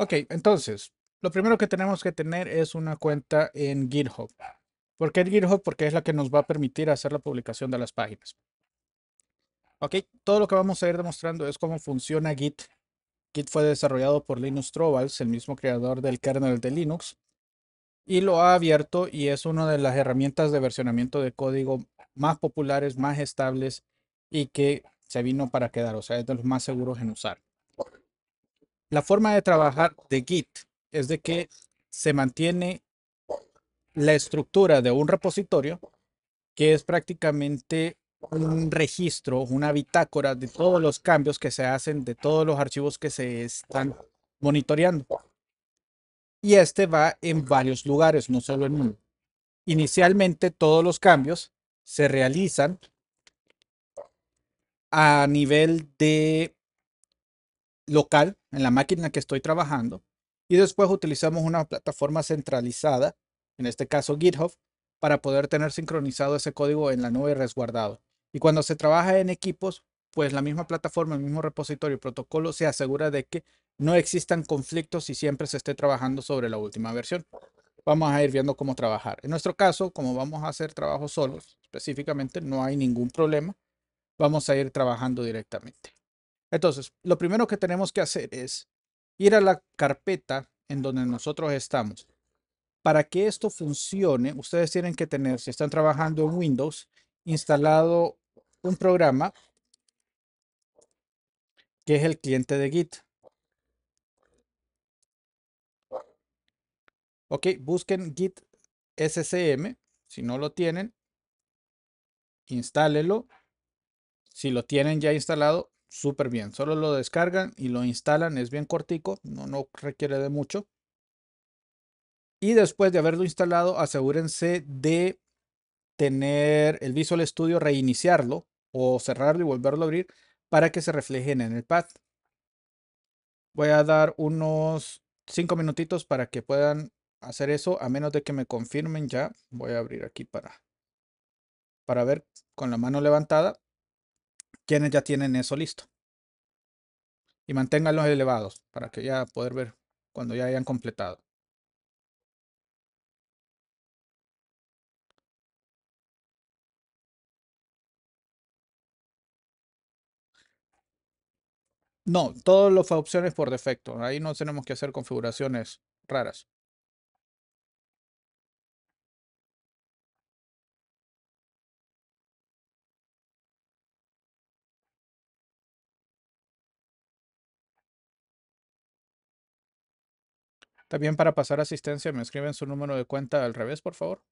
Ok, entonces, lo primero que tenemos que tener es una cuenta en GitHub. ¿Por qué en GitHub? Porque es la que nos va a permitir hacer la publicación de las páginas. Ok, todo lo que vamos a ir demostrando es cómo funciona Git. Git fue desarrollado por Linus Torvalds, el mismo creador del kernel de Linux, y lo ha abierto y es una de las herramientas de versionamiento de código más populares, más estables y que se vino para quedar, o sea, es de los más seguros en usar la forma de trabajar de Git es de que se mantiene la estructura de un repositorio que es prácticamente un registro, una bitácora de todos los cambios que se hacen, de todos los archivos que se están monitoreando. Y este va en varios lugares, no solo en uno. Inicialmente todos los cambios se realizan a nivel de local en la máquina que estoy trabajando y después utilizamos una plataforma centralizada, en este caso GitHub, para poder tener sincronizado ese código en la nube resguardado. Y cuando se trabaja en equipos, pues la misma plataforma, el mismo repositorio y protocolo se asegura de que no existan conflictos y siempre se esté trabajando sobre la última versión. Vamos a ir viendo cómo trabajar. En nuestro caso, como vamos a hacer trabajo solos, específicamente no hay ningún problema. Vamos a ir trabajando directamente. Entonces, lo primero que tenemos que hacer es ir a la carpeta en donde nosotros estamos. Para que esto funcione, ustedes tienen que tener, si están trabajando en Windows, instalado un programa que es el cliente de Git. Ok, busquen Git SCM. Si no lo tienen, instálelo. Si lo tienen ya instalado, súper bien. Solo lo descargan y lo instalan. Es bien cortico, no, no requiere de mucho. Y después de haberlo instalado, asegúrense de tener el Visual Studio, reiniciarlo o cerrarlo y volverlo a abrir para que se reflejen en el pad. Voy a dar unos 5 minutitos para que puedan hacer eso, a menos de que me confirmen ya. Voy a abrir aquí para, para ver con la mano levantada quienes ya tienen eso listo. Y manténganlos elevados para que ya poder ver cuando ya hayan completado. No, todos los opciones por defecto. Ahí no tenemos que hacer configuraciones raras. También para pasar asistencia, me escriben su número de cuenta al revés, por favor.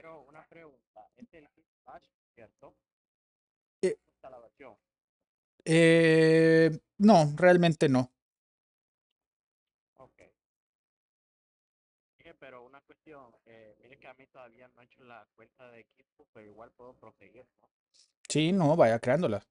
pero una pregunta. Este es el Kit ¿cierto? Eh, la versión? Eh, no, realmente no. Ok. pero una cuestión, eh, mire que a mí todavía no he hecho la cuenta de equipo, pero igual puedo proseguir, Sí, no, vaya creándola.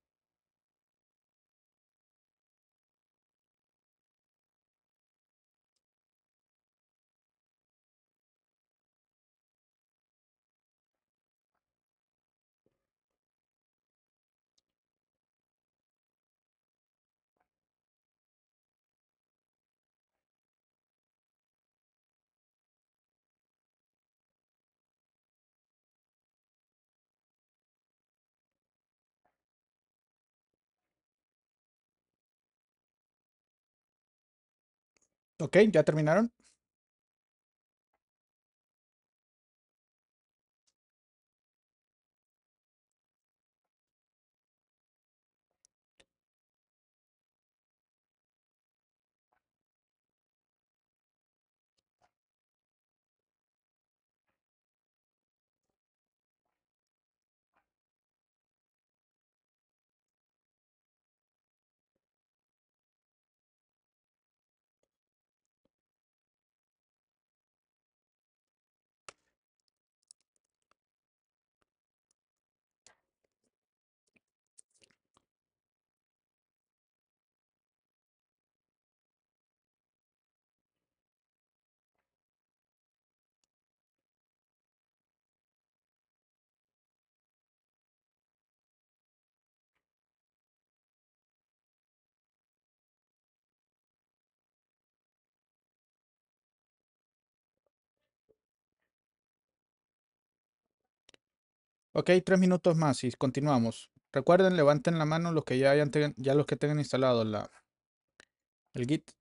Ok, ¿ya terminaron? Ok, tres minutos más y continuamos. Recuerden, levanten la mano los que ya hayan ya los que tengan instalado la el Git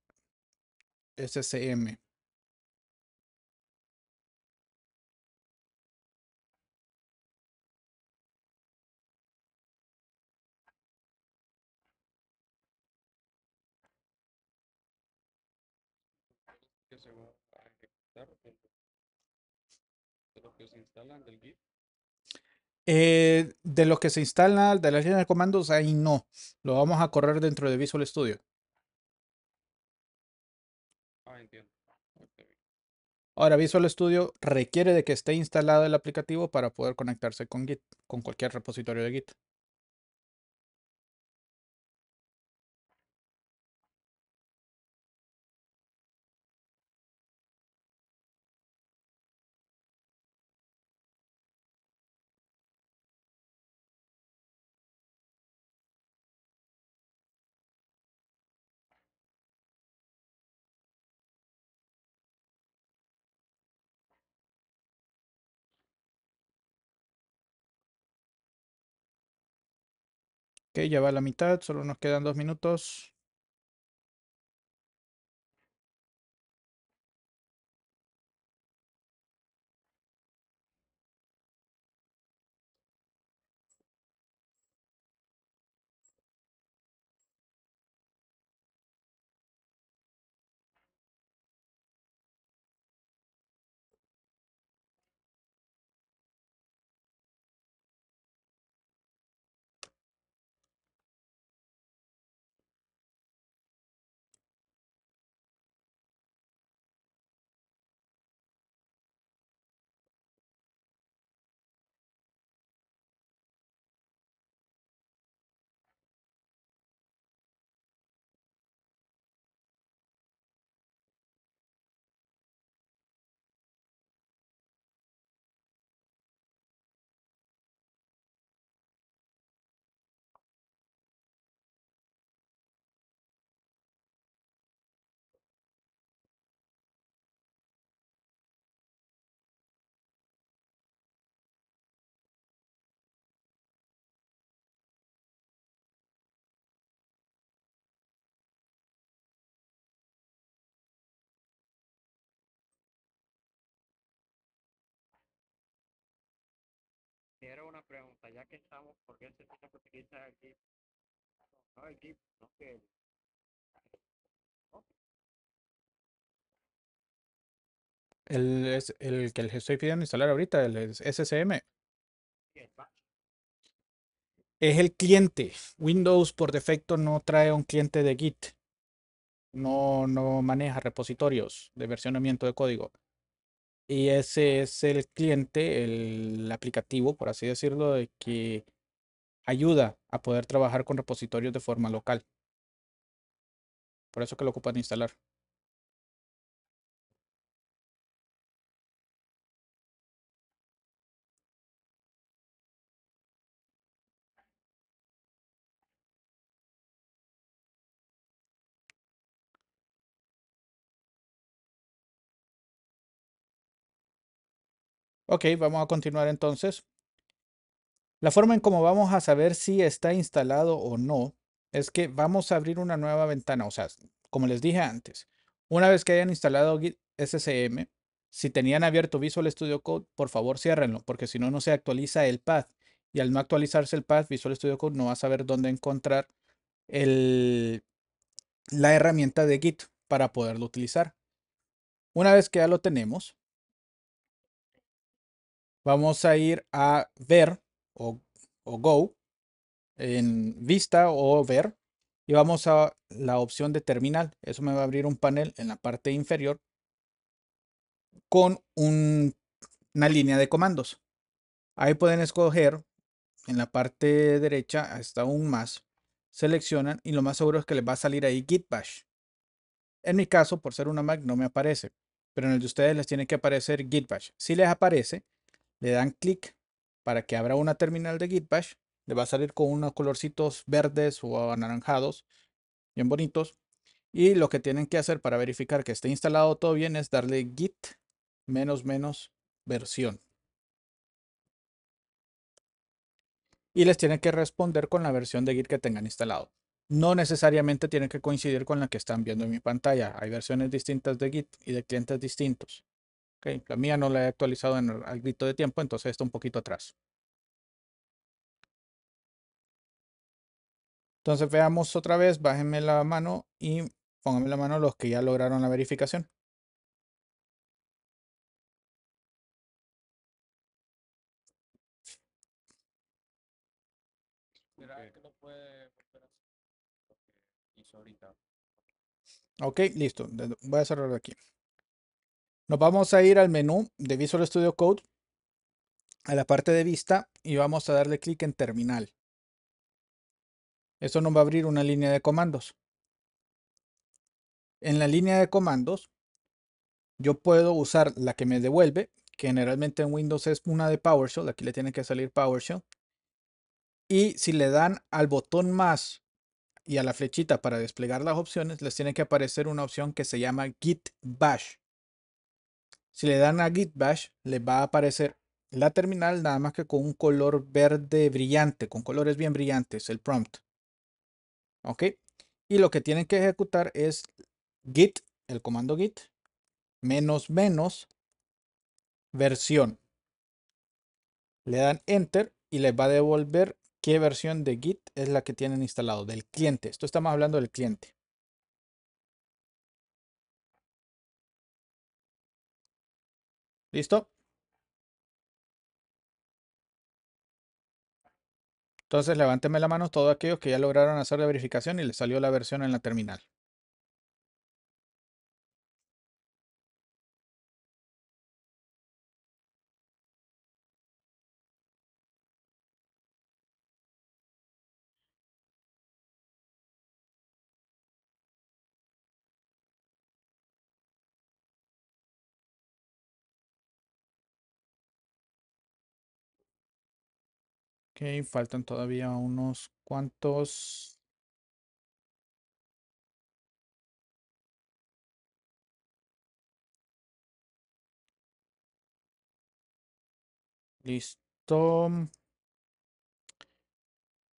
SCM. que va a de se instalan del Git eh, de lo que se instala de la línea de comandos, ahí no. Lo vamos a correr dentro de Visual Studio. Ah, Ahora, Visual Studio requiere de que esté instalado el aplicativo para poder conectarse con Git, con cualquier repositorio de Git. ya va a la mitad, solo nos quedan dos minutos. Quiero una pregunta, ya que estamos, ¿por qué se tiene que utilizar el GIT? el no que el... que les estoy pidiendo instalar ahorita, el SSM. Es el cliente. Windows por defecto no trae un cliente de Git. No, no maneja repositorios de versionamiento de código. Y ese es el cliente, el aplicativo, por así decirlo, de que ayuda a poder trabajar con repositorios de forma local. Por eso que lo ocupan de instalar. Ok, vamos a continuar entonces. La forma en cómo vamos a saber si está instalado o no es que vamos a abrir una nueva ventana. O sea, como les dije antes, una vez que hayan instalado Git SCM, si tenían abierto Visual Studio Code, por favor ciérrenlo, porque si no, no se actualiza el path. Y al no actualizarse el path, Visual Studio Code no va a saber dónde encontrar la herramienta de Git para poderlo utilizar. Una vez que ya lo tenemos, vamos a ir a ver o, go en vista o ver y vamos a la opción de terminal. Eso me va a abrir un panel en la parte inferior con una línea de comandos. Ahí pueden escoger en la parte derecha hasta un más. Seleccionan y lo más seguro es que les va a salir ahí Git Bash. En mi caso, por ser una Mac, no me aparece. Pero en el de ustedes les tiene que aparecer Git Bash. Si les aparece, le dan clic para que abra una terminal de Git Bash. le va a salir con unos colorcitos verdes o anaranjados, bien bonitos. Y lo que tienen que hacer para verificar que esté instalado todo bien es darle git menos menos versión. Y les tienen que responder con la versión de git que tengan instalado. No necesariamente tienen que coincidir con la que están viendo en mi pantalla. Hay versiones distintas de git y de clientes distintos. Okay, la mía no la he actualizado en el, al grito de tiempo, entonces está un poquito atrás. Entonces veamos otra vez, bájenme la mano y pónganme la mano los que ya lograron la verificación. Ok, listo. Voy a cerrar aquí. Nos vamos a ir al menú de Visual Studio Code, a la parte de vista y vamos a darle clic en terminal. Esto nos va a abrir una línea de comandos. En la línea de comandos, yo puedo usar la que me devuelve, que generalmente en Windows es una de PowerShell, aquí le tiene que salir PowerShell. Y si le dan al botón más y a la flechita para desplegar las opciones, les tiene que aparecer una opción que se llama Git Bash. Si le dan a Git Bash, les va a aparecer la terminal nada más que con un color verde brillante, con colores bien brillantes, el prompt. ¿Ok? Y lo que tienen que ejecutar es git, el comando git, menos menos versión. Le dan enter y les va a devolver qué versión de git es la que tienen instalado, del cliente. Esto estamos hablando del cliente. ¿Listo? Entonces levánteme la mano todos aquellos que ya lograron hacer la verificación y les salió la versión en la terminal. Ok, faltan todavía unos cuantos. Listo.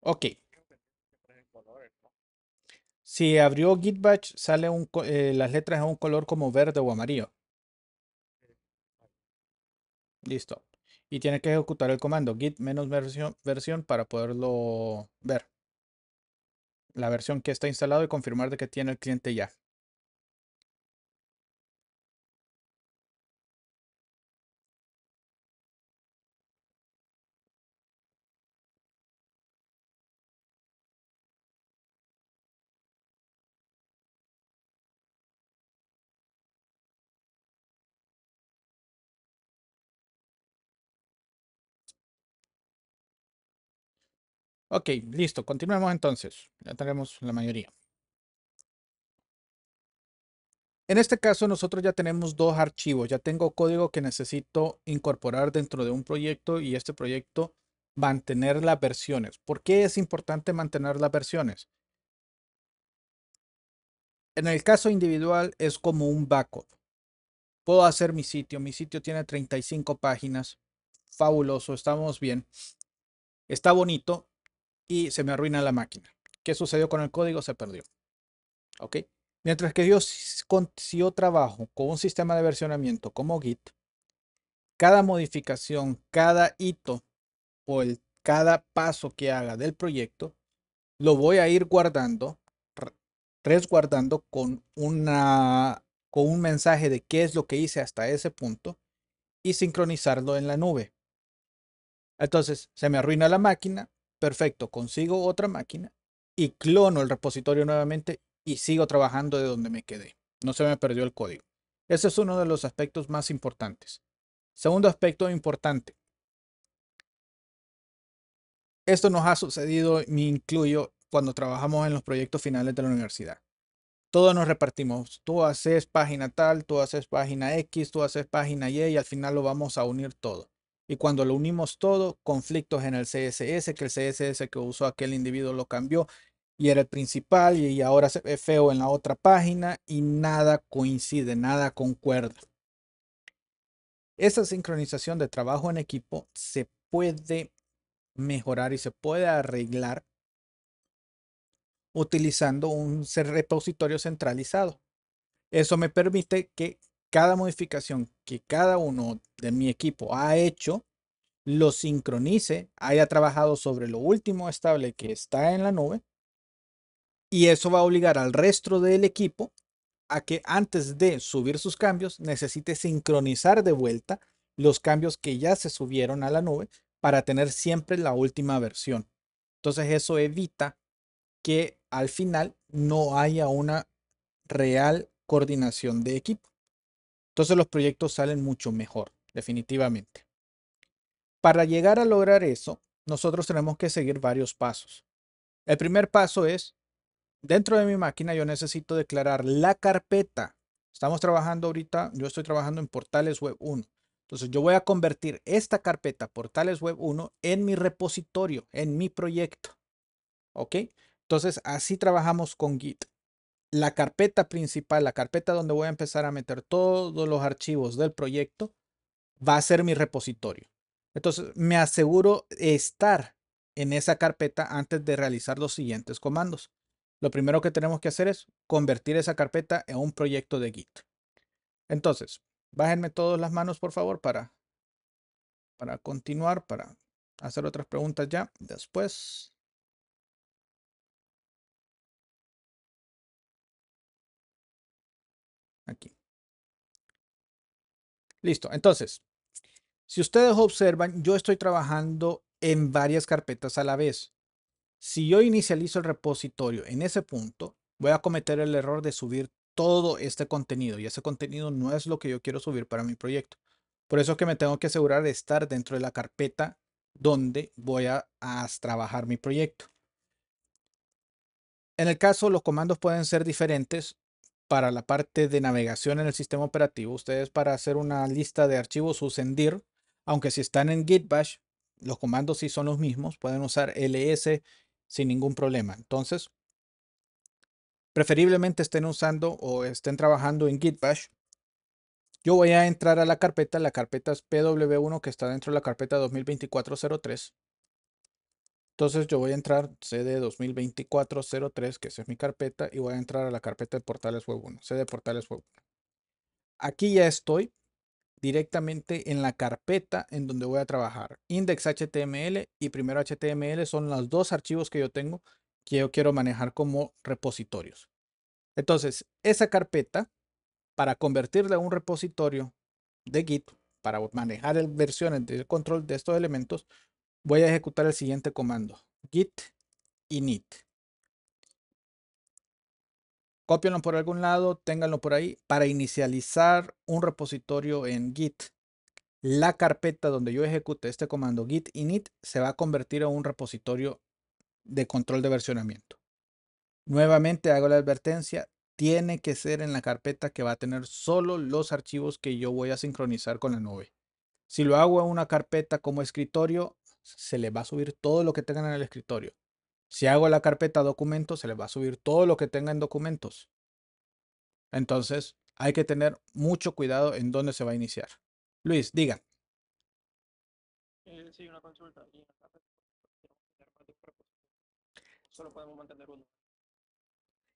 Ok. Si abrió Gitbatch, sale un, eh, las letras a un color como verde o amarillo. Listo y tiene que ejecutar el comando git menos versión, versión para poderlo ver la versión que está instalado y confirmar de que tiene el cliente ya. Ok, listo, continuemos entonces. Ya tenemos la mayoría. En este caso nosotros ya tenemos dos archivos, ya tengo código que necesito incorporar dentro de un proyecto y este proyecto mantener las versiones. ¿Por qué es importante mantener las versiones? En el caso individual es como un backup. Puedo hacer mi sitio, mi sitio tiene 35 páginas, fabuloso, estamos bien, está bonito, y se me arruina la máquina. ¿Qué sucedió con el código? Se perdió. ¿Ok? Mientras que yo, si trabajo con un sistema de versionamiento como Git, cada modificación, cada hito o cada paso que haga del proyecto, lo voy a ir guardando, resguardando con, una, con un mensaje de qué es lo que hice hasta ese punto y sincronizarlo en la nube. Entonces, se me arruina la máquina, perfecto, consigo otra máquina y clono el repositorio nuevamente y sigo trabajando de donde me quedé. No se me perdió el código. Ese es uno de los aspectos más importantes. Segundo aspecto importante. Esto nos ha sucedido, me incluyo, cuando trabajamos en los proyectos finales de la universidad. Todos nos repartimos. Tú haces página tal, tú haces página X, tú haces página Y y al final lo vamos a unir todo. Y cuando lo unimos todo, conflictos en el CSS, que el CSS que usó aquel individuo lo cambió y era el principal y ahora se ve feo en la otra página y nada coincide, nada concuerda. Esa sincronización de trabajo en equipo se puede mejorar y se puede arreglar utilizando un repositorio centralizado. Eso me permite que cada modificación que cada uno de mi equipo ha hecho lo sincronice, haya trabajado sobre lo último estable que está en la nube y eso va a obligar al resto del equipo a que antes de subir sus cambios necesite sincronizar de vuelta los cambios que ya se subieron a la nube para tener siempre la última versión. Entonces eso evita que al final no haya una real coordinación de equipo. Entonces los proyectos salen mucho mejor, definitivamente. Para llegar a lograr eso, nosotros tenemos que seguir varios pasos. El primer paso es, dentro de mi máquina yo necesito declarar la carpeta. Estamos trabajando ahorita, yo estoy trabajando en portales web 1. Entonces yo voy a convertir esta carpeta, portales web 1, en mi repositorio, en mi proyecto. ¿Ok? Entonces así trabajamos con Git la carpeta principal, la carpeta donde voy a empezar a meter todos los archivos del proyecto, va a ser mi repositorio. Entonces, me aseguro estar en esa carpeta antes de realizar los siguientes comandos. Lo primero que tenemos que hacer es convertir esa carpeta en un proyecto de Git. Entonces, bájenme todas las manos, por favor, para, para continuar, para hacer otras preguntas ya después. Aquí. Listo. Entonces, si ustedes observan, yo estoy trabajando en varias carpetas a la vez. Si yo inicializo el repositorio en ese punto, voy a cometer el error de subir todo este contenido y ese contenido no es lo que yo quiero subir para mi proyecto. Por eso que me tengo que asegurar de estar dentro de la carpeta donde voy a, a trabajar mi proyecto. En el caso, los comandos pueden ser diferentes para la parte de navegación en el sistema operativo. Ustedes para hacer una lista de archivos usen dir, aunque si están en git bash, los comandos sí son los mismos, pueden usar ls sin ningún problema. Entonces, preferiblemente estén usando o estén trabajando en git bash. Yo voy a entrar a la carpeta, la carpeta es pw1 que está dentro de la carpeta 2024.03. Entonces yo voy a entrar CD 202403 que es mi carpeta, y voy a entrar a la carpeta de portales web 1, CD portales web 1. Aquí ya estoy directamente en la carpeta en donde voy a trabajar. Index HTML y primero HTML son los dos archivos que yo tengo que yo quiero manejar como repositorios. Entonces, esa carpeta, para convertirla a un repositorio de Git, para manejar el versiones de control de estos elementos, voy a ejecutar el siguiente comando. Git init. Cópienlo por algún lado, ténganlo por ahí. Para inicializar un repositorio en Git, la carpeta donde yo ejecute este comando git init se va a convertir en un repositorio de control de versionamiento. Nuevamente hago la advertencia, tiene que ser en la carpeta que va a tener solo los archivos que yo voy a sincronizar con la nube. Si lo hago en una carpeta como escritorio, se le va a subir todo lo que tengan en el escritorio. Si hago la carpeta documentos, se le va a subir todo lo que tengan en documentos. Entonces, hay que tener mucho cuidado en dónde se va a iniciar. Luis, diga. Eh, sí, una consulta. Pues, solo podemos mantener uno.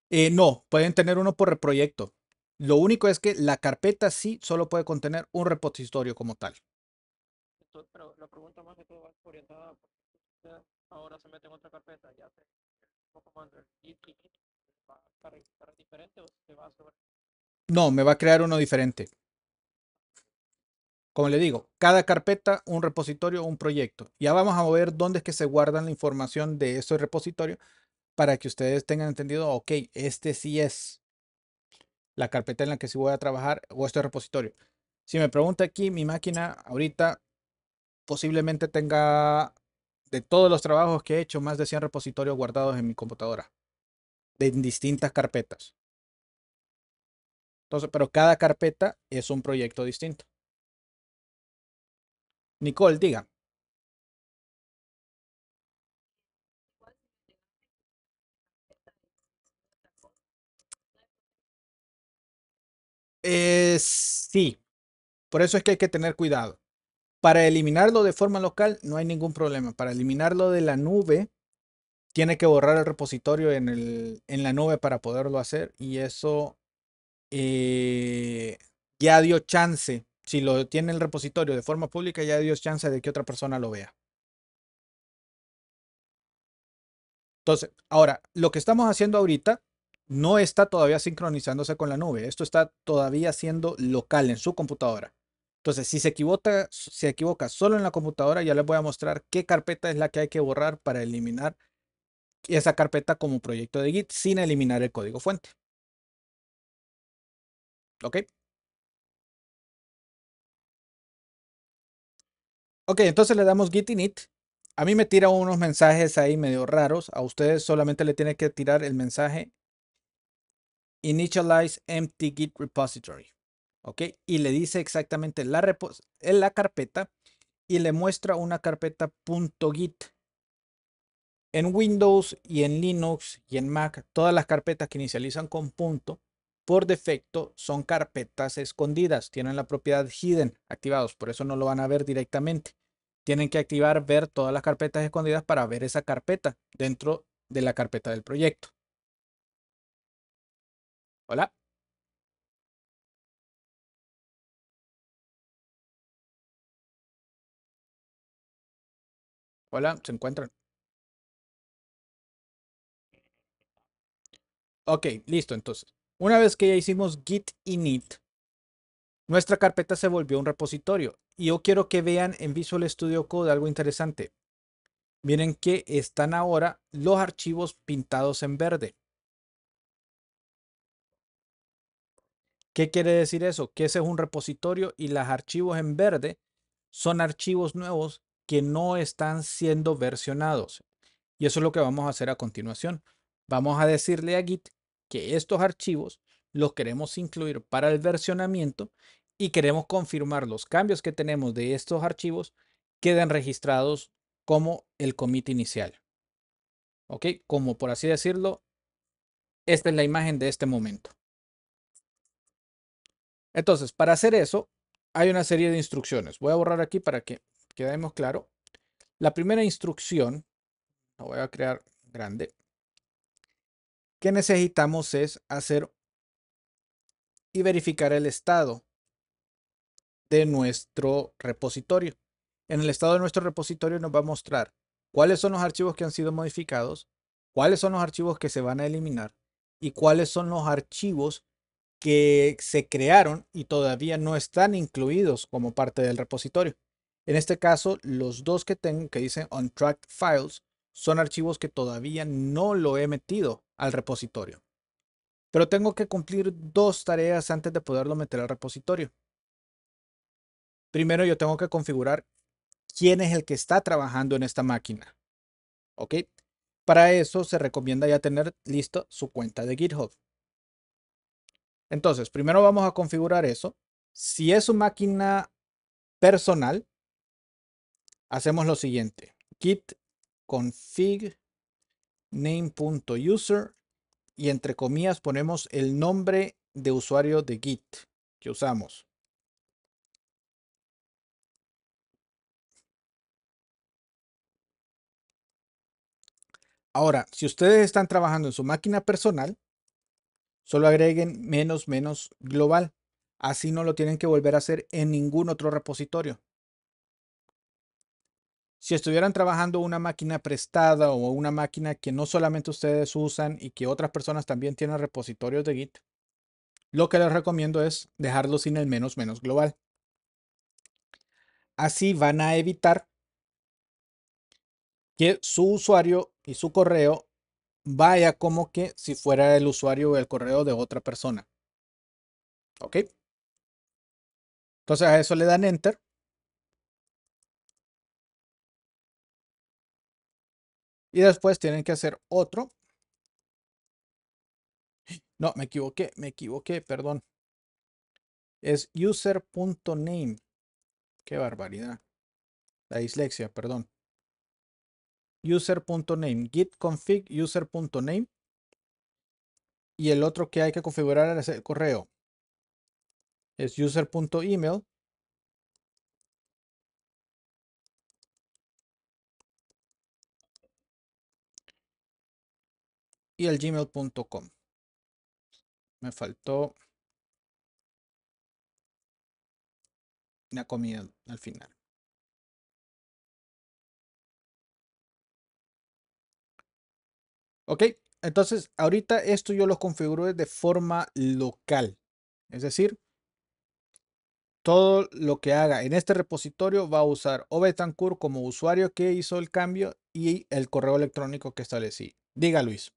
Eh, no, pueden tener uno por proyecto. Lo único es que la carpeta sí solo puede contener un repositorio como tal pregunta más ahora se mete en otra carpeta, ya diferente o va a No, me va a crear uno diferente. Como le digo, cada carpeta, un repositorio, un proyecto. Ya vamos a ver dónde es que se guardan la información de ese repositorio para que ustedes tengan entendido, ok, este sí es la carpeta en la que sí voy a trabajar o este repositorio. Si me pregunta aquí, mi máquina ahorita posiblemente tenga de todos los trabajos que he hecho, más de 100 repositorios guardados en mi computadora, de distintas carpetas. Entonces, pero cada carpeta es un proyecto distinto. Nicole, diga. Eh, sí, por eso es que hay que tener cuidado. Para eliminarlo de forma local no hay ningún problema. Para eliminarlo de la nube, tiene que borrar el repositorio en, el, en la nube para poderlo hacer. Y eso eh, ya dio chance. Si lo tiene el repositorio de forma pública, ya dio chance de que otra persona lo vea. Entonces, ahora, lo que estamos haciendo ahorita no está todavía sincronizándose con la nube. Esto está todavía siendo local en su computadora. Entonces, si se equivoca, solo en la computadora, ya les voy a mostrar qué carpeta es la que hay que borrar para eliminar esa carpeta como proyecto de Git sin eliminar el código fuente. ¿Ok? Ok, entonces le damos git init. A mí me tira unos mensajes ahí medio raros. A ustedes solamente le tienen que tirar el mensaje initialize empty git repository. Y le dice exactamente la, en la carpeta y le muestra una carpeta .git. En Windows y en Linux y en Mac, todas las carpetas que inicializan con punto, por defecto son carpetas escondidas, tienen la propiedad hidden activados, por eso no lo van a ver directamente. Tienen que activar ver todas las carpetas escondidas para ver esa carpeta dentro de la carpeta del proyecto. Hola. Hola, ¿se encuentran? Ok, listo entonces. Una vez que ya hicimos git init, nuestra carpeta se volvió un repositorio. Y yo quiero que vean en Visual Studio Code algo interesante. Miren que están ahora los archivos pintados en verde. ¿Qué quiere decir eso? Que ese es un repositorio y los archivos en verde son archivos nuevos que no están siendo versionados. Y eso es lo que vamos a hacer a continuación. Vamos a decirle a Git que estos archivos los queremos incluir para el versionamiento y queremos confirmar los cambios que tenemos de estos archivos quedan registrados como el commit inicial. ¿Ok? Como por así decirlo, esta es la imagen de este momento. Entonces, para hacer eso, hay una serie de instrucciones. Voy a borrar aquí para que quedemos claro. La primera instrucción, la voy a crear grande, que necesitamos es hacer y verificar el estado de nuestro repositorio. En el estado de nuestro repositorio nos va a mostrar cuáles son los archivos que han sido modificados, cuáles son los archivos que se van a eliminar y cuáles son los archivos que se crearon y todavía no están incluidos como parte del repositorio. En este caso, los dos que tengo que dicen Untracked Files son archivos que todavía no lo he metido al repositorio. Pero tengo que cumplir dos tareas antes de poderlo meter al repositorio. Primero yo tengo que configurar quién es el que está trabajando en esta máquina. ¿Ok? Para eso se recomienda ya tener lista su cuenta de GitHub. Entonces, primero vamos a configurar eso. Si es su máquina personal, hacemos lo siguiente. Git config name.user y entre comillas ponemos el nombre de usuario de Git que usamos. Ahora, si ustedes están trabajando en su máquina personal, solo agreguen menos menos global. Así no lo tienen que volver a hacer en ningún otro repositorio si estuvieran trabajando una máquina prestada o una máquina que no solamente ustedes usan y que otras personas también tienen repositorios de Git, lo que les recomiendo es dejarlo sin el menos menos global. Así van a evitar que su usuario y su correo vaya como que si fuera el usuario o el correo de otra persona. ¿Ok? Entonces a eso le dan enter Y después tienen que hacer otro. No, me equivoqué, me equivoqué, perdón. Es user.name. Qué barbaridad. La dislexia, perdón. User.name. Git config user.name. Y el otro que hay que configurar es el correo. Es user.email. y el gmail.com. Me faltó una comida al final. Ok, entonces ahorita esto yo lo configuro de forma local. Es decir, todo lo que haga en este repositorio va a usar obetancur como usuario que hizo el cambio y el correo electrónico que establecí. Diga Luis.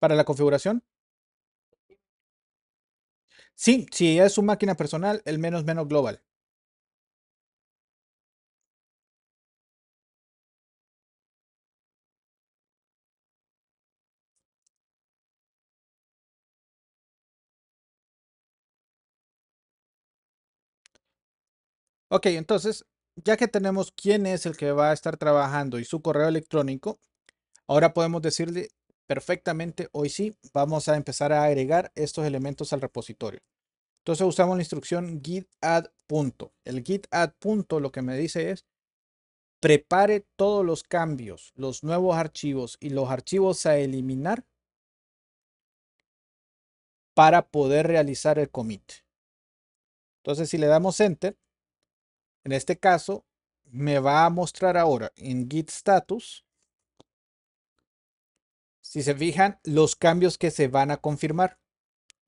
para la configuración? Sí, si es su máquina personal, el menos menos global. Ok, entonces, ya que tenemos quién es el que va a estar trabajando y su correo electrónico, ahora podemos decirle perfectamente, hoy sí vamos a empezar a agregar estos elementos al repositorio. Entonces usamos la instrucción git add punto. El git add punto lo que me dice es prepare todos los cambios, los nuevos archivos y los archivos a eliminar para poder realizar el commit. Entonces si le damos enter, en este caso me va a mostrar ahora en git status si se fijan, los cambios que se van a confirmar.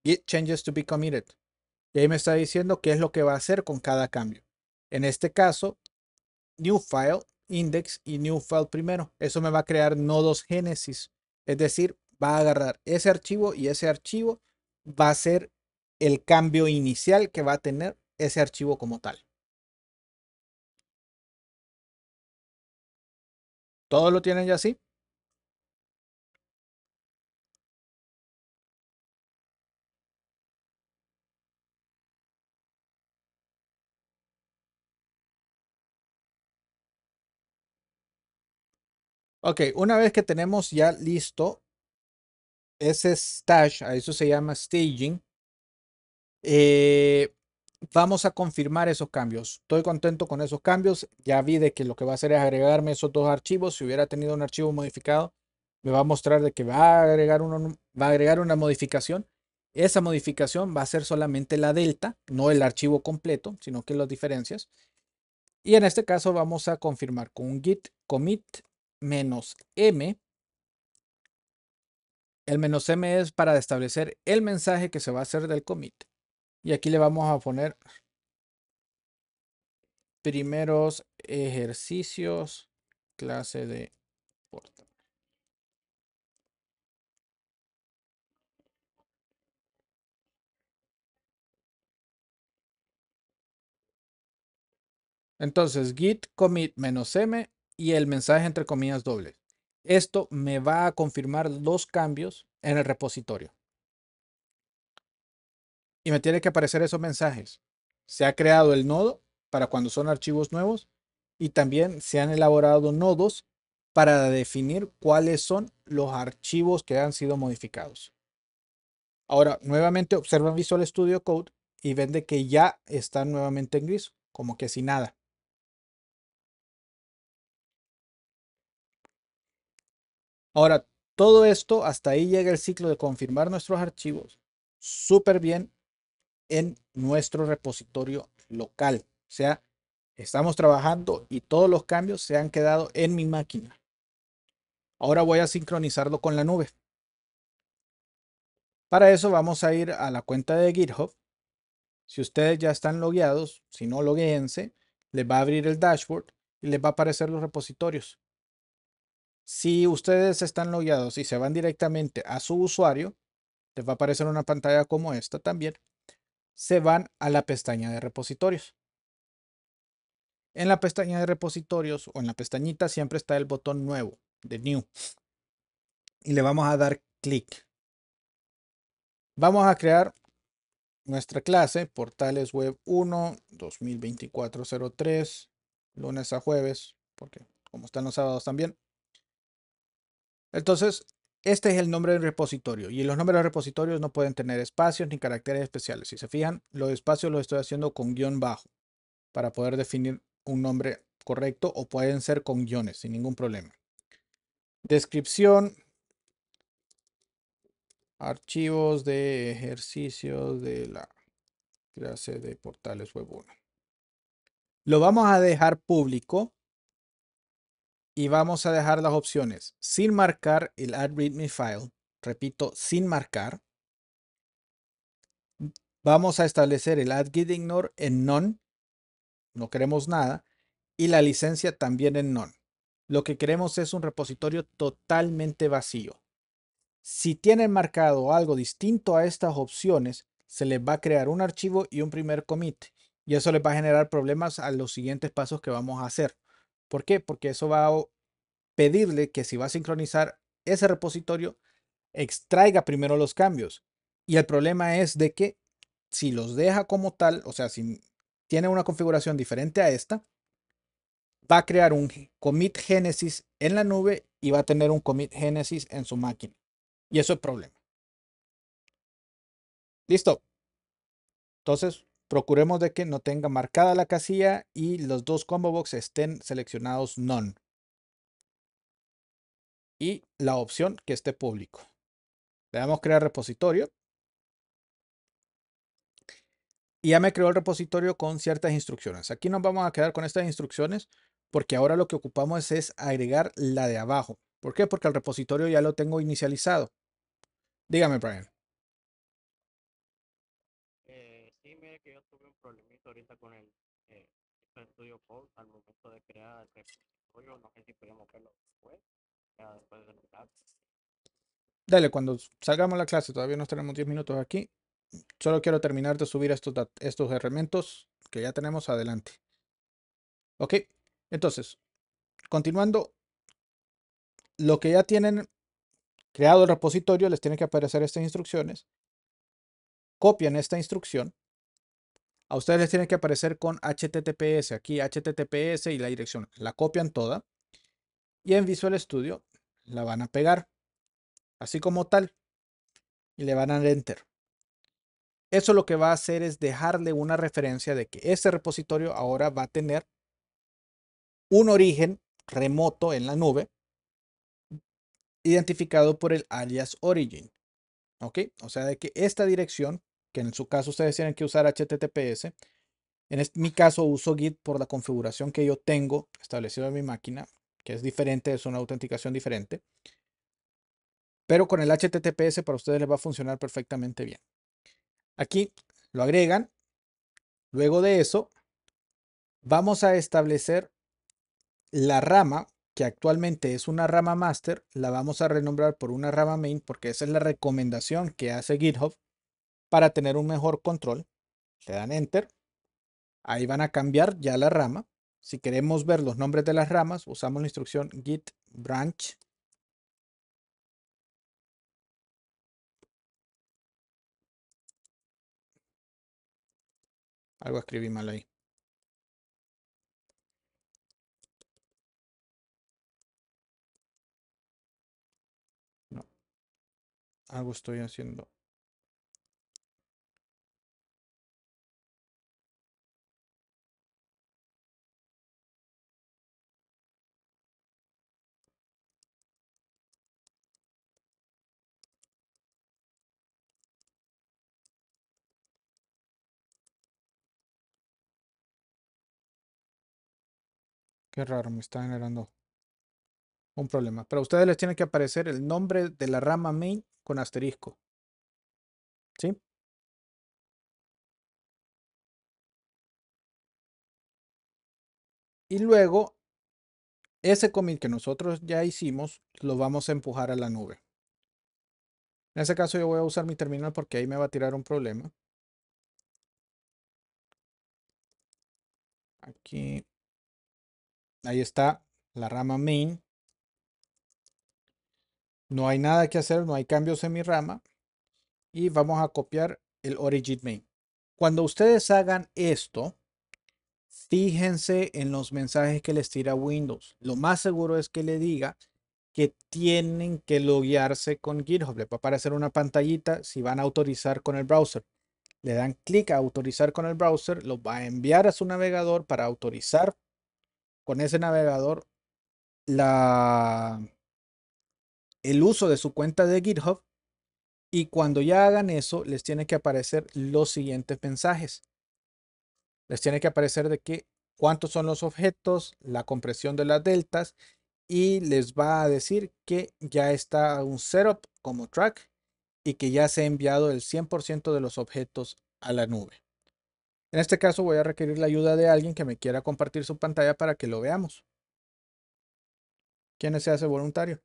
Git changes to be committed. Y ahí me está diciendo qué es lo que va a hacer con cada cambio. En este caso, new file, index y new file primero. Eso me va a crear nodos génesis. Es decir, va a agarrar ese archivo y ese archivo va a ser el cambio inicial que va a tener ese archivo como tal. ¿Todo lo tienen ya así? Ok, una vez que tenemos ya listo ese stash, a eso se llama staging, eh, vamos a confirmar esos cambios. Estoy contento con esos cambios. Ya vi de que lo que va a hacer es agregarme esos dos archivos. Si hubiera tenido un archivo modificado, me va a mostrar de que va a agregar, uno, va a agregar una modificación. Esa modificación va a ser solamente la delta, no el archivo completo, sino que las diferencias. Y en este caso vamos a confirmar con un git commit menos m. El menos m es para establecer el mensaje que se va a hacer del commit. Y aquí le vamos a poner primeros ejercicios, clase de portal. Entonces, git commit menos m y el mensaje entre comillas doble. Esto me va a confirmar dos cambios en el repositorio. Y me tiene que aparecer esos mensajes. Se ha creado el nodo para cuando son archivos nuevos y también se han elaborado nodos para definir cuáles son los archivos que han sido modificados. Ahora, nuevamente observan Visual Studio Code y ven que ya está nuevamente en gris, como que sin nada. Ahora, todo esto, hasta ahí llega el ciclo de confirmar nuestros archivos súper bien en nuestro repositorio local. O sea, estamos trabajando y todos los cambios se han quedado en mi máquina. Ahora voy a sincronizarlo con la nube. Para eso vamos a ir a la cuenta de GitHub. Si ustedes ya están logueados, si no, logueense. Les va a abrir el dashboard y les va a aparecer los repositorios. Si ustedes están logueados y se van directamente a su usuario, les va a aparecer una pantalla como esta también, se van a la pestaña de repositorios. En la pestaña de repositorios o en la pestañita siempre está el botón nuevo de New. Y le vamos a dar clic. Vamos a crear nuestra clase Portales Web 1 2024-03, lunes a jueves, porque como están los sábados también, entonces, este es el nombre del repositorio y los nombres de repositorios no pueden tener espacios ni caracteres especiales. Si se fijan, los espacios los estoy haciendo con guión bajo para poder definir un nombre correcto o pueden ser con guiones sin ningún problema. Descripción, archivos de ejercicios de la clase de portales web 1. Lo vamos a dejar público y vamos a dejar las opciones sin marcar el add readme file. Repito, sin marcar. Vamos a establecer el add git ignore en none. No queremos nada. Y la licencia también en none. Lo que queremos es un repositorio totalmente vacío. Si tienen marcado algo distinto a estas opciones, se les va a crear un archivo y un primer commit. Y eso les va a generar problemas a los siguientes pasos que vamos a hacer. ¿Por qué? Porque eso va a pedirle que si va a sincronizar ese repositorio, extraiga primero los cambios. Y el problema es de que si los deja como tal, o sea, si tiene una configuración diferente a esta, va a crear un commit Genesis en la nube y va a tener un commit Genesis en su máquina. Y eso es problema. Listo. Entonces, Procuremos de que no tenga marcada la casilla y los dos combo box estén seleccionados none. Y la opción que esté público. Le damos crear repositorio. Y ya me creó el repositorio con ciertas instrucciones. Aquí nos vamos a quedar con estas instrucciones porque ahora lo que ocupamos es, agregar la de abajo. ¿Por qué? Porque el repositorio ya lo tengo inicializado. Dígame, Brian. Dale, cuando salgamos la clase, todavía nos tenemos 10 minutos aquí. Solo quiero terminar de subir estos, estos que ya tenemos adelante. Ok, entonces, continuando, lo que ya tienen creado el repositorio, les tienen que aparecer estas instrucciones. Copian esta instrucción a ustedes les tiene que aparecer con HTTPS, aquí HTTPS y la dirección. La copian toda y en Visual Studio la van a pegar, así como tal, y le van a dar Enter. Eso lo que va a hacer es dejarle una referencia de que este repositorio ahora va a tener un origen remoto en la nube identificado por el alias origin. ¿Ok? O sea, de que esta dirección que en su caso ustedes tienen que usar HTTPS. En mi caso uso Git por la configuración que yo tengo establecida en mi máquina, que es diferente, es una autenticación diferente. Pero con el HTTPS para ustedes les va a funcionar perfectamente bien. Aquí lo agregan. Luego de eso, vamos a establecer la rama, que actualmente es una rama master, la vamos a renombrar por una rama main, porque esa es la recomendación que hace GitHub para tener un mejor control, le dan enter. Ahí van a cambiar ya la rama. Si queremos ver los nombres de las ramas, usamos la instrucción git branch. Algo escribí mal ahí. No. Algo estoy haciendo Qué raro, me está generando un problema. Pero a ustedes les tiene que aparecer el nombre de la rama main con asterisco. ¿Sí? Y luego, ese commit que nosotros ya hicimos, lo vamos a empujar a la nube. En ese caso yo voy a usar mi terminal porque ahí me va a tirar un problema. Aquí Ahí está la rama main. No hay nada que hacer, no hay cambios en mi rama. Y vamos a copiar el origin main. Cuando ustedes hagan esto, fíjense en los mensajes que les tira Windows. Lo más seguro es que le diga que tienen que loguearse con GitHub. Le va a aparecer una pantallita si van a autorizar con el browser. Le dan clic a autorizar con el browser, lo va a enviar a su navegador para autorizar con ese navegador el uso de su cuenta de GitHub y cuando ya hagan eso les tiene que aparecer los siguientes mensajes. Les tiene que aparecer de que cuántos son los objetos, la compresión de las deltas y les va a decir que ya está un setup como track y que ya se ha enviado el 100% de los objetos a la nube. En este caso voy a requerir la ayuda de alguien que me quiera compartir su pantalla para que lo veamos. ¿Quién se hace voluntario?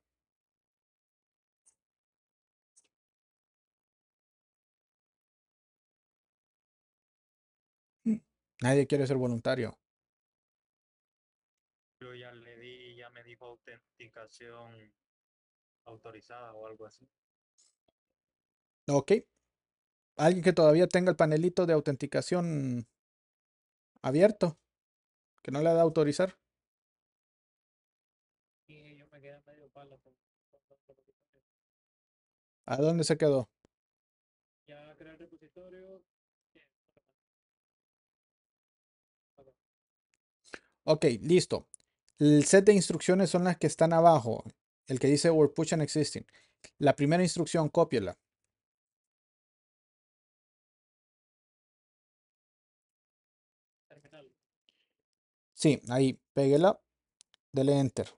Nadie quiere ser voluntario. Yo ya le di, ya me dijo autenticación autorizada o algo así. Ok, alguien que todavía tenga el panelito de autenticación abierto, que no le ha dado autorizar. ¿A dónde se quedó? Ya repositorio. Ok, listo. El set de instrucciones son las que están abajo, el que dice were push and existing. La primera instrucción, cópiela. Sí, ahí, peguela, dele enter.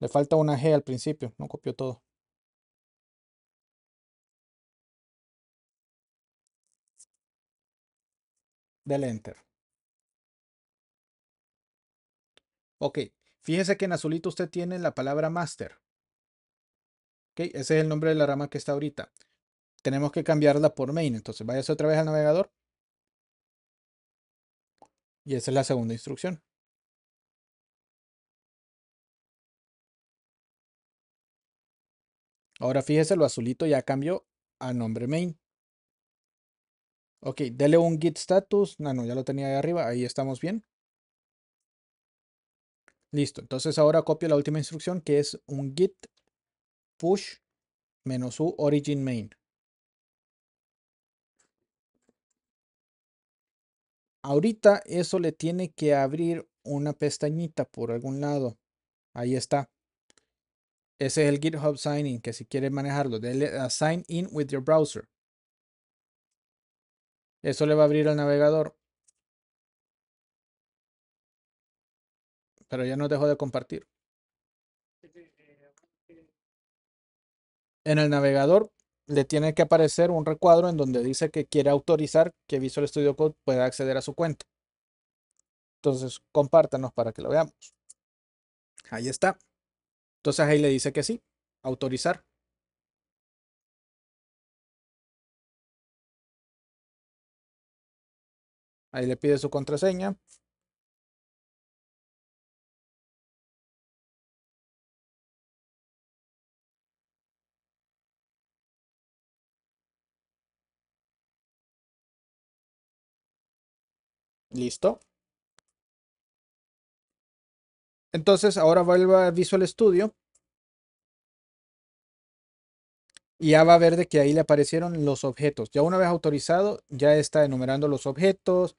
Le falta una G al principio, no copió todo. Dele enter. Ok, fíjese que en azulito usted tiene la palabra master. Ok, ese es el nombre de la rama que está ahorita. Tenemos que cambiarla por main, entonces váyase otra vez al navegador y esa es la segunda instrucción. Ahora fíjese, lo azulito ya cambió a nombre main. Ok, dele un git status. No, ah, no, ya lo tenía ahí arriba. Ahí estamos bien. Listo. Entonces ahora copio la última instrucción que es un git push menos u origin main. Ahorita eso le tiene que abrir una pestañita por algún lado. Ahí está. Ese es el GitHub Sign In, que si quiere manejarlo, dele a ah, Sign In with your browser. Eso le va a abrir al navegador. Pero ya no dejo de compartir. En el navegador le tiene que aparecer un recuadro en donde dice que quiere autorizar que Visual Studio Code pueda acceder a su cuenta. Entonces, compártanos para que lo veamos. Ahí está. Entonces ahí le dice que sí, autorizar. Ahí le pide su contraseña. Listo. Entonces ahora vuelvo a Visual Studio. Y ya va a ver de que ahí le aparecieron los objetos. Ya una vez autorizado, ya está enumerando los objetos,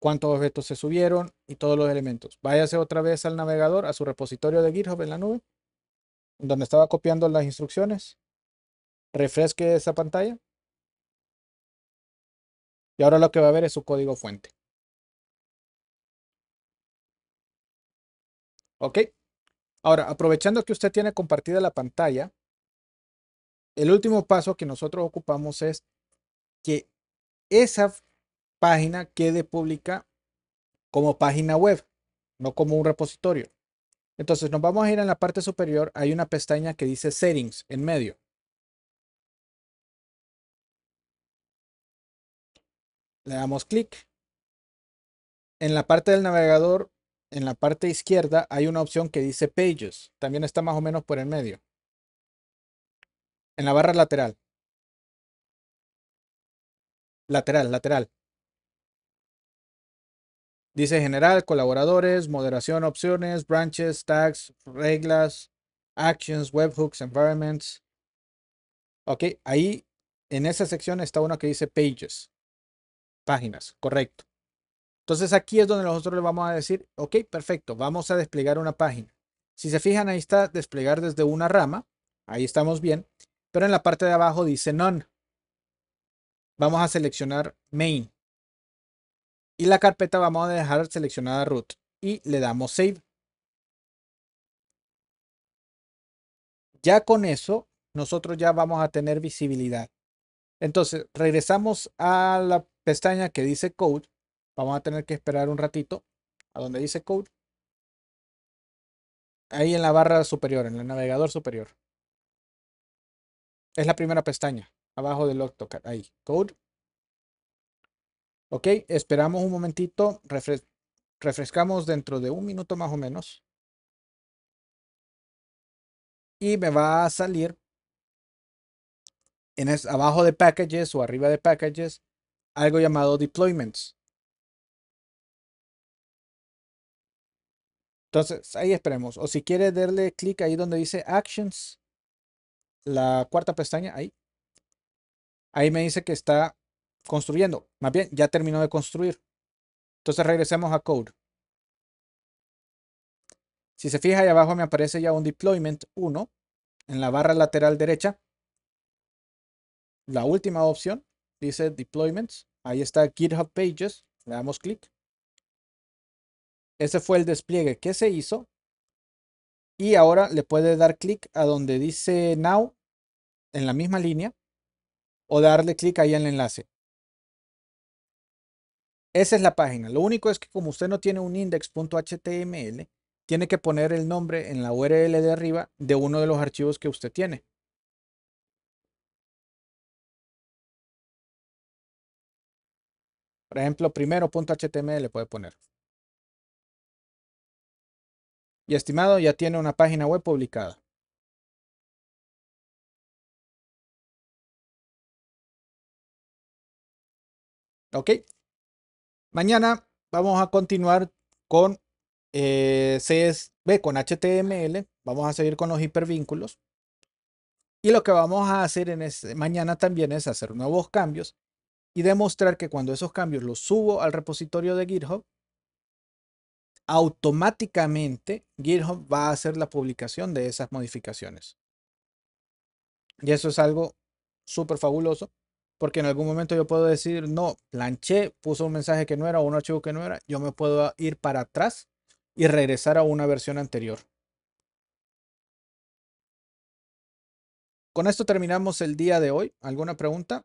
cuántos objetos se subieron y todos los elementos. Váyase otra vez al navegador, a su repositorio de GitHub en la nube, donde estaba copiando las instrucciones. Refresque esa pantalla. Y ahora lo que va a ver es su código fuente. ¿Ok? Ahora, aprovechando que usted tiene compartida la pantalla, el último paso que nosotros ocupamos es que esa página quede pública como página web, no como un repositorio. Entonces nos vamos a ir en la parte superior, hay una pestaña que dice settings en medio. Le damos clic. En la parte del navegador en la parte izquierda hay una opción que dice Pages. También está más o menos por el medio. En la barra lateral. Lateral, lateral. Dice general, colaboradores, moderación, opciones, branches, tags, reglas, actions, webhooks, environments. Ok, ahí en esa sección está una que dice pages, páginas, correcto. Entonces aquí es donde nosotros le vamos a decir, ok, perfecto, vamos a desplegar una página. Si se fijan, ahí está desplegar desde una rama. Ahí estamos bien. Pero en la parte de abajo dice none. Vamos a seleccionar main. Y la carpeta vamos a dejar seleccionada root. Y le damos save. Ya con eso, nosotros ya vamos a tener visibilidad. Entonces, regresamos a la pestaña que dice code Vamos a tener que esperar un ratito a donde dice code. Ahí en la barra superior, en el navegador superior. Es la primera pestaña, abajo del OctoCAD. Ahí, code. Ok, esperamos un momentito, refrescamos dentro de un minuto más o menos. Y me va a salir en abajo de packages o arriba de packages algo llamado deployments. Entonces, ahí esperemos. O si quiere, darle clic ahí donde dice Actions, la cuarta pestaña, ahí. Ahí me dice que está construyendo. Más bien, ya terminó de construir. Entonces regresemos a Code. Si se fija, ahí abajo me aparece ya un Deployment 1 en la barra lateral derecha. La última opción dice Deployments. Ahí está GitHub Pages. Le damos clic. Ese fue el despliegue que se hizo. Y ahora le puede dar clic a donde dice Now en la misma línea o darle clic ahí en el enlace. Esa es la página. Lo único es que como usted no tiene un index.html, tiene que poner el nombre en la URL de arriba de uno de los archivos que usted tiene. Por ejemplo, primero.html puede poner y estimado ya tiene una página web publicada. Ok. Mañana vamos a continuar con eh, con HTML. Vamos a seguir con los hipervínculos. Y lo que vamos a hacer en mañana también es hacer nuevos cambios y demostrar que cuando esos cambios los subo al repositorio de GitHub, automáticamente GitHub va a hacer la publicación de esas modificaciones. Y eso es algo súper fabuloso, porque en algún momento yo puedo decir, no, planché, puso un mensaje que no era o un archivo que no era, yo me puedo ir para atrás y regresar a una versión anterior. Con esto terminamos el día de hoy. ¿Alguna pregunta?